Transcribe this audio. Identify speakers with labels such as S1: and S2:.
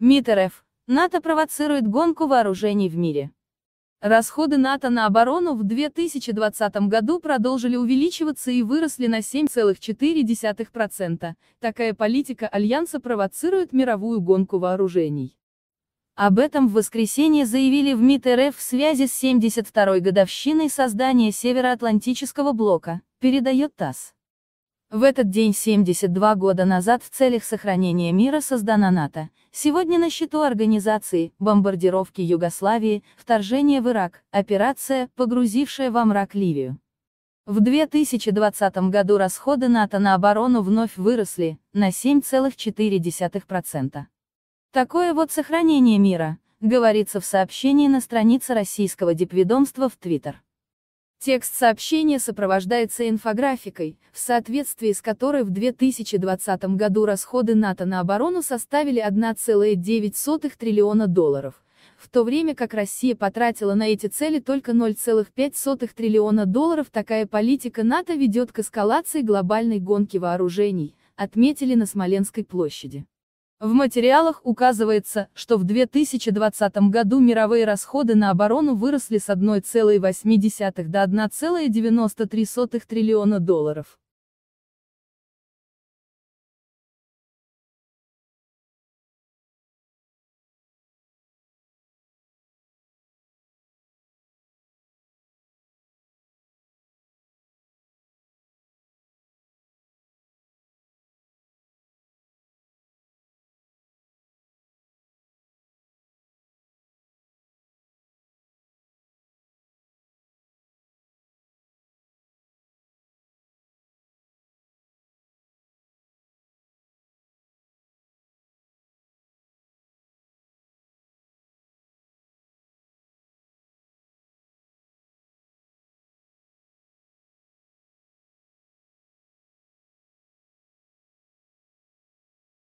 S1: МИД РФ. НАТО провоцирует гонку вооружений в мире. Расходы НАТО на оборону в 2020 году продолжили увеличиваться и выросли на 7,4%. Такая политика Альянса провоцирует мировую гонку вооружений. Об этом в воскресенье заявили в МИД РФ в связи с 72-й годовщиной создания Североатлантического блока, передает ТАСС. В этот день 72 года назад в целях сохранения мира создана НАТО. Сегодня на счету организации бомбардировки Югославии, вторжение в Ирак, операция, погрузившая во мрак Ливию. В 2020 году расходы НАТО на оборону вновь выросли на 7,4%. Такое вот сохранение мира, говорится в сообщении на странице российского дипведомства в Твиттер. Текст сообщения сопровождается инфографикой, в соответствии с которой в 2020 году расходы НАТО на оборону составили 1,9 триллиона долларов, в то время как Россия потратила на эти цели только 0,5 триллиона долларов. Такая политика НАТО ведет к эскалации глобальной гонки вооружений, отметили на Смоленской площади. В материалах указывается, что в 2020 году мировые расходы на оборону выросли с 1,8 до 1,93 триллиона долларов.